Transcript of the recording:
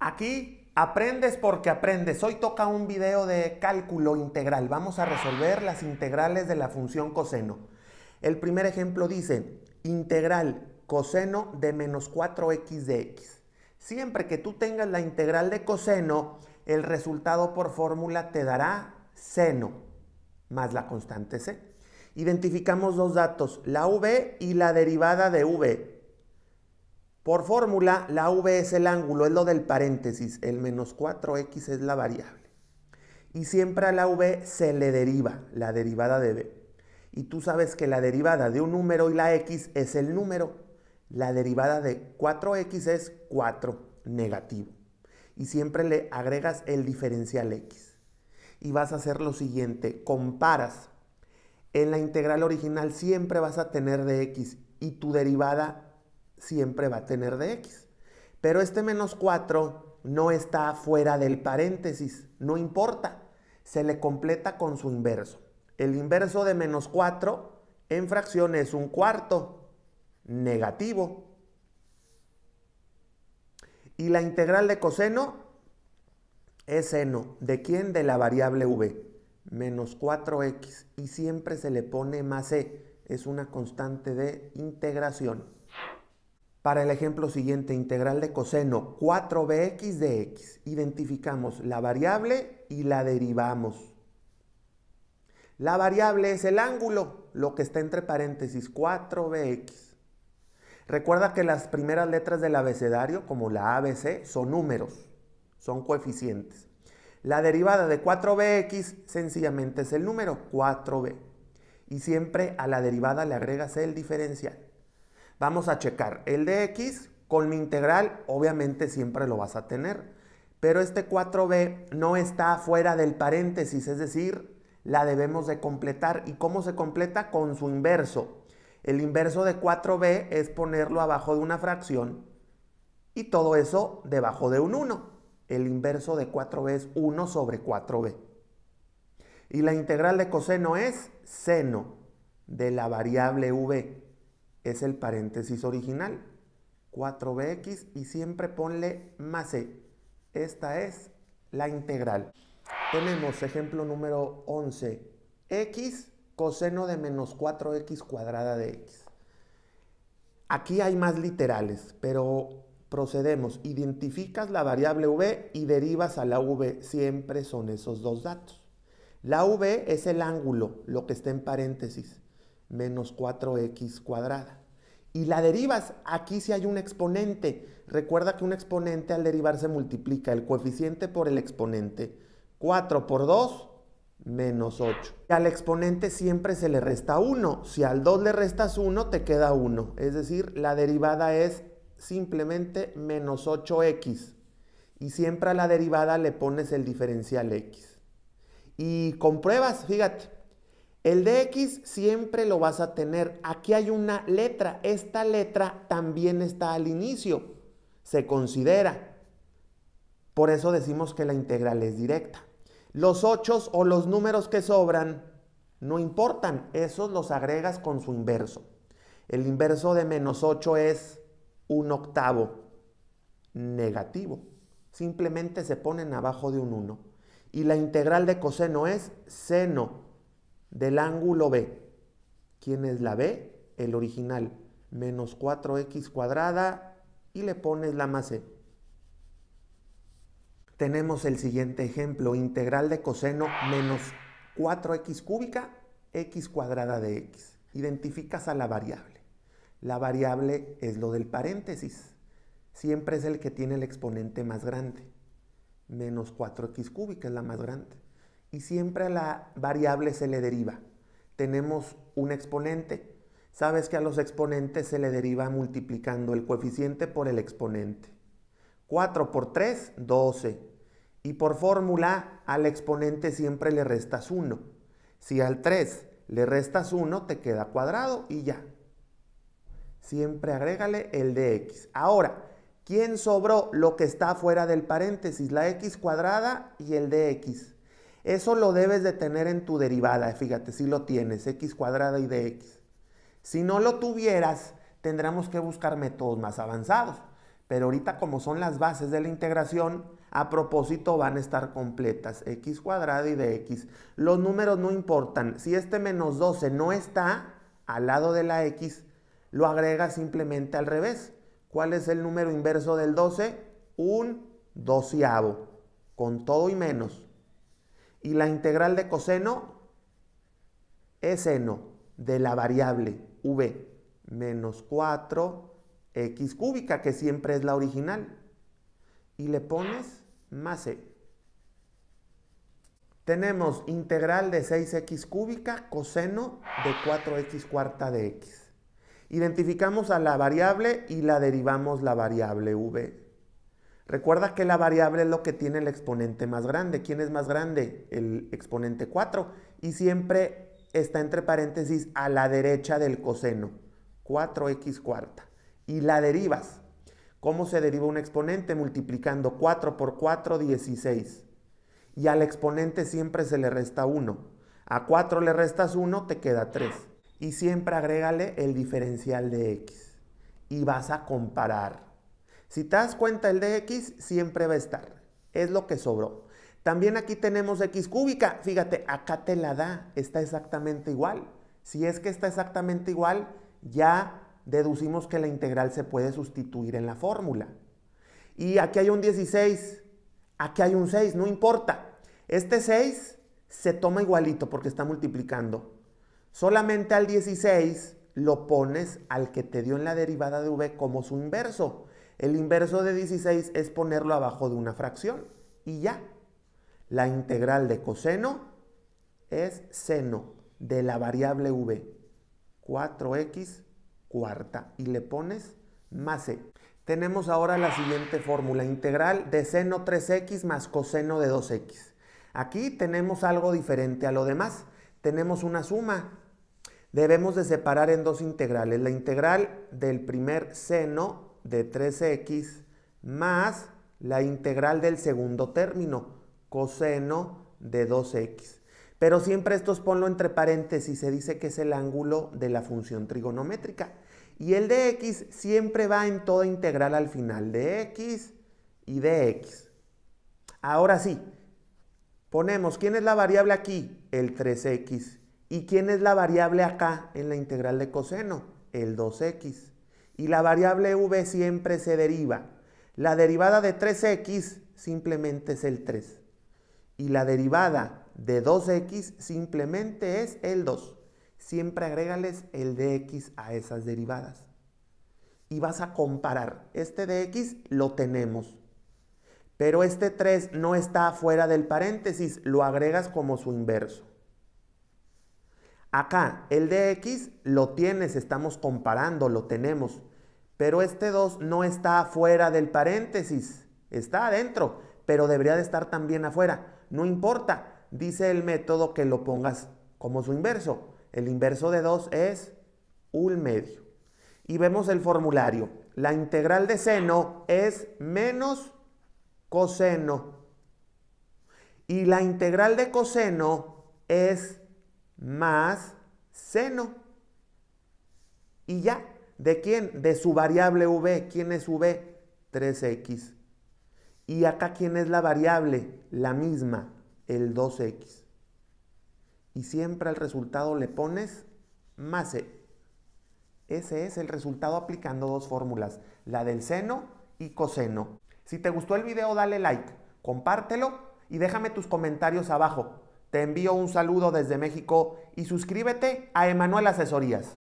Aquí aprendes porque aprendes. Hoy toca un video de cálculo integral. Vamos a resolver las integrales de la función coseno. El primer ejemplo dice integral coseno de menos 4x de x. Siempre que tú tengas la integral de coseno, el resultado por fórmula te dará seno más la constante c. Identificamos dos datos, la v y la derivada de v. Por fórmula, la V es el ángulo, es lo del paréntesis, el menos 4x es la variable. Y siempre a la V se le deriva la derivada de B. Y tú sabes que la derivada de un número y la X es el número. La derivada de 4X es 4 negativo. Y siempre le agregas el diferencial X. Y vas a hacer lo siguiente, comparas. En la integral original siempre vas a tener de X y tu derivada siempre va a tener de x. Pero este menos 4 no está fuera del paréntesis, no importa, se le completa con su inverso. El inverso de menos 4 en fracción es un cuarto negativo. Y la integral de coseno es seno. ¿De quién? De la variable v. Menos 4x. Y siempre se le pone más e. Es una constante de integración. Para el ejemplo siguiente, integral de coseno 4bx de x, identificamos la variable y la derivamos. La variable es el ángulo, lo que está entre paréntesis 4bx. Recuerda que las primeras letras del abecedario, como la ABC, son números, son coeficientes. La derivada de 4bx sencillamente es el número 4b. Y siempre a la derivada le agregas el diferencial. Vamos a checar el de x con mi integral, obviamente siempre lo vas a tener. Pero este 4b no está fuera del paréntesis, es decir, la debemos de completar. ¿Y cómo se completa? Con su inverso. El inverso de 4b es ponerlo abajo de una fracción y todo eso debajo de un 1. El inverso de 4b es 1 sobre 4b. Y la integral de coseno es seno de la variable v es el paréntesis original. 4bx y siempre ponle más e. Esta es la integral. Tenemos ejemplo número 11. x coseno de menos 4x cuadrada de x. Aquí hay más literales, pero procedemos. Identificas la variable v y derivas a la v. Siempre son esos dos datos. La v es el ángulo, lo que está en paréntesis menos 4x cuadrada. Y la derivas, aquí sí hay un exponente. Recuerda que un exponente al derivar se multiplica el coeficiente por el exponente. 4 por 2, menos 8. al exponente siempre se le resta 1. Si al 2 le restas 1, te queda 1. Es decir, la derivada es simplemente menos 8x. Y siempre a la derivada le pones el diferencial x. Y compruebas, fíjate, el x siempre lo vas a tener. Aquí hay una letra. Esta letra también está al inicio. Se considera. Por eso decimos que la integral es directa. Los 8 o los números que sobran no importan. Esos los agregas con su inverso. El inverso de menos 8 es un octavo negativo. Simplemente se ponen abajo de un 1. Y la integral de coseno es seno del ángulo B. ¿Quién es la B? El original. Menos 4x cuadrada y le pones la más c. Tenemos el siguiente ejemplo. Integral de coseno menos 4x cúbica, x cuadrada de x. Identificas a la variable. La variable es lo del paréntesis. Siempre es el que tiene el exponente más grande. Menos 4x cúbica es la más grande y siempre a la variable se le deriva. Tenemos un exponente. Sabes que a los exponentes se le deriva multiplicando el coeficiente por el exponente. 4 por 3, 12. Y por fórmula, al exponente siempre le restas 1. Si al 3 le restas 1, te queda cuadrado y ya. Siempre agrégale el dx. Ahora, ¿quién sobró lo que está fuera del paréntesis? La x cuadrada y el dx. Eso lo debes de tener en tu derivada, fíjate, si lo tienes, x cuadrada y dx. Si no lo tuvieras, tendremos que buscar métodos más avanzados. Pero ahorita como son las bases de la integración, a propósito van a estar completas, x cuadrada y dx. Los números no importan. Si este menos 12 no está al lado de la x, lo agregas simplemente al revés. ¿Cuál es el número inverso del 12? Un doceavo, con todo y menos. Y la integral de coseno es seno de la variable v menos 4x cúbica, que siempre es la original. Y le pones más e. Tenemos integral de 6x cúbica coseno de 4x cuarta de x. Identificamos a la variable y la derivamos la variable v Recuerda que la variable es lo que tiene el exponente más grande. ¿Quién es más grande? El exponente 4. Y siempre está entre paréntesis a la derecha del coseno. 4x cuarta. Y la derivas. ¿Cómo se deriva un exponente? Multiplicando 4 por 4, 16. Y al exponente siempre se le resta 1. A 4 le restas 1, te queda 3. Y siempre agrégale el diferencial de x. Y vas a comparar. Si te das cuenta, el de x siempre va a estar. Es lo que sobró. También aquí tenemos x cúbica. Fíjate, acá te la da. Está exactamente igual. Si es que está exactamente igual, ya deducimos que la integral se puede sustituir en la fórmula. Y aquí hay un 16, aquí hay un 6, no importa. Este 6 se toma igualito porque está multiplicando. Solamente al 16 lo pones al que te dio en la derivada de v como su inverso. El inverso de 16 es ponerlo abajo de una fracción y ya. La integral de coseno es seno de la variable v, 4x cuarta, y le pones más e. Tenemos ahora la siguiente fórmula, integral de seno 3x más coseno de 2x. Aquí tenemos algo diferente a lo demás, tenemos una suma. Debemos de separar en dos integrales, la integral del primer seno de 3x más la integral del segundo término, coseno de 2x. Pero siempre estos ponlo entre paréntesis, se dice que es el ángulo de la función trigonométrica. Y el de x siempre va en toda integral al final de x y de x. Ahora sí, ponemos, ¿quién es la variable aquí? El 3x. ¿Y quién es la variable acá en la integral de coseno? El 2x y la variable v siempre se deriva. La derivada de 3x simplemente es el 3 y la derivada de 2x simplemente es el 2. Siempre agrégales el dx a esas derivadas. Y vas a comparar. Este dx lo tenemos. Pero este 3 no está fuera del paréntesis, lo agregas como su inverso. Acá, el dx lo tienes, estamos comparando, lo tenemos. Pero este 2 no está fuera del paréntesis, está adentro, pero debería de estar también afuera. No importa, dice el método que lo pongas como su inverso. El inverso de 2 es un medio. Y vemos el formulario. La integral de seno es menos coseno. Y la integral de coseno es más seno. Y ya. ¿De quién? De su variable V. ¿Quién es V? 3X. Y acá, ¿quién es la variable? La misma, el 2X. Y siempre al resultado le pones más E. Ese es el resultado aplicando dos fórmulas, la del seno y coseno. Si te gustó el video, dale like, compártelo y déjame tus comentarios abajo. Te envío un saludo desde México y suscríbete a Emanuel Asesorías.